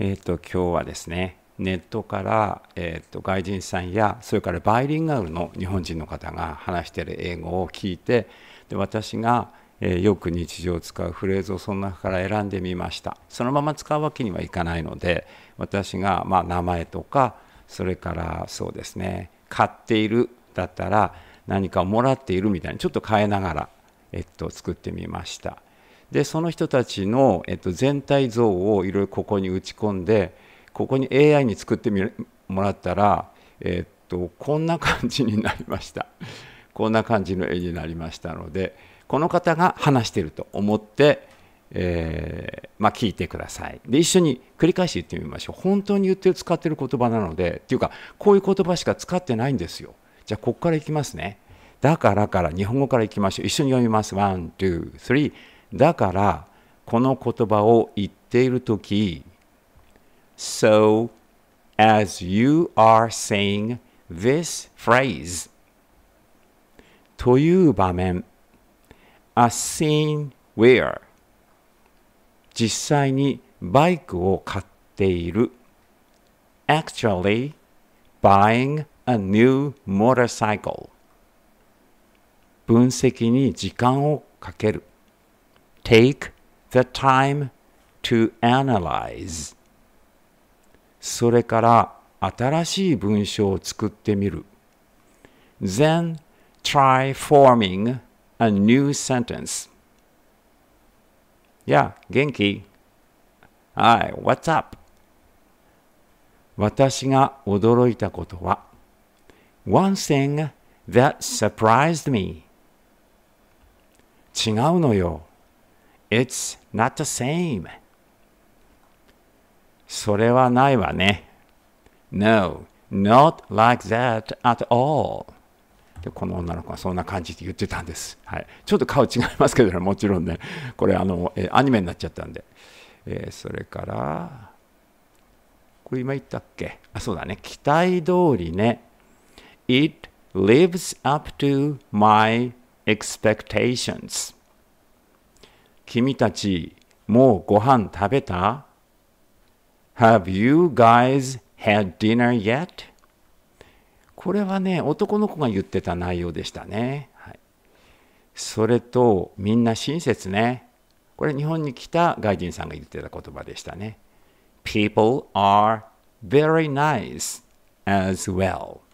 えっ、ー、と、今日はですね、ネットから、えーと、外人さんやそれからバイリンガルの日本人の方が話してる英語を聞いてで私が、えー、よく日常使うフレーズをその中から選んでみましたそのまま使うわけにはいかないので私が、まあ、名前とかそれからそうですね買っているだったら何かをもらっているみたいにちょっと変えながら、えっと、作ってみました。でその人たちの、えっと、全体像をいろいろここに打ち込んでここに AI に作ってもらったら、えっと、こんな感じになりました こんな感じの絵になりましたのでこの方が話してると思って、えー、まあ、聞いてくださいで一緒に繰り返し言ってみましょう本当に言ってる使ってる言葉なのでっていうかこういう言葉しか使ってないんですよじゃあここからいきますねだからから日本語からいきましょう一緒に読みますワン・ツー・スリーだからこの言葉を言っているとき、So as you are saying this phrase という場面 A scene where 実際にバイクを買っている Actually buying a new motorcycle 分析に時間をかける take the time to analyze それから新しい文章を作ってみる then try forming a new sentence や、yeah, 元気 ?I, what's up? 私が驚いたことは One thing that surprised me 違うのよ It's not the same. それはないわね。No, not like that at all. でこの女の子はそんな感じで言ってたんです、はい、ちょっと顔違いますけどねもちろんねこれあの、えアニメになっちゃったんで、えー、それからこれ今言ったっけあそうだね期待通りね It lives up to my expectations 君たち、もうご飯食べた ?Have you guys had dinner yet? これはね、男の子が言ってた内容でしたね。はい、それと、みんな親切ね。これ、日本に来た外人さんが言ってた言葉でしたね。People are very nice as well.